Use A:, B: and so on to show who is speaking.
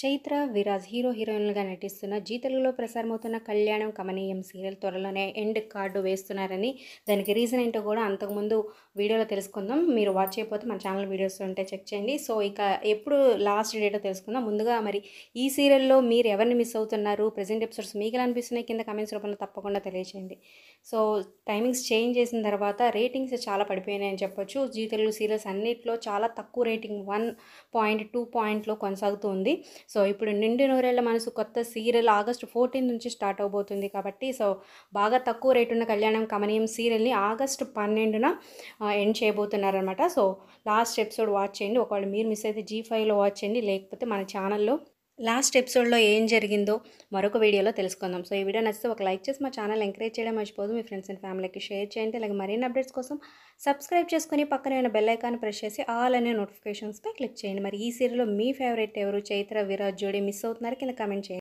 A: Chaitra Viraj hero హీరోయిన్లుగా నటిస్తున్న G తెలుగులో ప్రసారమవుతున్న కళ్యాణం కమనీయం సీరియల్ త్వరలోనే ఎండ్ కార్డు వేస్తున్నారని దానికి రీజన్ ఏంటో కూడా అంతకుముందు వీడియోలో తెలుసుకుందాం మీరు వాచ్ చేయకపోతే మన ఛానల్ వీడియోస్ ఉంటే చెక్ చేయండి సో ఇక ఎప్పుడు లాస్ట్ డేటో తెలుసుకుందాం ముందుగా మరి ఈ సీరియల్లో మీరు ఎవరిని మిస్ అవుతున్నారు ప్రజెంట్ ఎపిసోడ్స్ మీకు అనిపిస్తున్నాయి కింద కమెంట్స్ రూపంలో తప్పకుండా తెలియచేయండి సో టైమింగ్స్ చేంజ్ చేసిన తర్వాత రేటింగ్స్ చాలా అని చెప్పొచ్చు జీ తెలుగు సీరియల్స్ అన్నింటిలో చాలా తక్కువ రేటింగ్ వన్ పాయింట్ టూ పాయింట్లో కొనసాగుతుంది సో ఇప్పుడు నిండు నూరేళ్ల మనసు కొత్త సీరియల్ ఆగస్టు ఫోర్టీన్ నుంచి స్టార్ట్ అవబోతుంది కాబట్టి సో బాగా తక్కువ రేటు ఉన్న కళ్యాణం కమనీయం సీరియల్ని ఆగస్టు పన్నెండున ఎండ్ చేయబోతున్నారనమాట సో లాస్ట్ ఎపిసోడ్ వాచ్ చేయండి ఒకవేళ మీరు మిస్ అయితే జీ ఫైవ్లో వాచ్ చేయండి లేకపోతే మన ఛానల్లో లాస్ట్ ఎపిసోడ్లో ఏం జరిగిందో మరొక వీడియోలో తెలుసుకుందాం సో ఈ వీడియో నచ్చితే ఒక లైక్ చేసి మా ఛానల్ ఎంకరేజ్ చేయడం మర్చిపోదు మీ ఫ్రెండ్స్ అండ్ ఫ్యామిలీకి షేర్ చేయండి అలాగే మరిన్ని అప్డేట్స్ కోసం సబ్స్క్రైబ్ చేసుకుని పక్కన బెల్ ఐకాన్ ప్రెస్ చేసి ఆల్ అనే నోటిఫికేషన్స్పై క్లిక్ చేయండి మరి ఈ సీరియల్లో మీ ఫేవరెట్ ఎవరు చైత్ర విరాజ్ జోడి మిస్ అవుతున్నారు కింద కమెంట్ చేయండి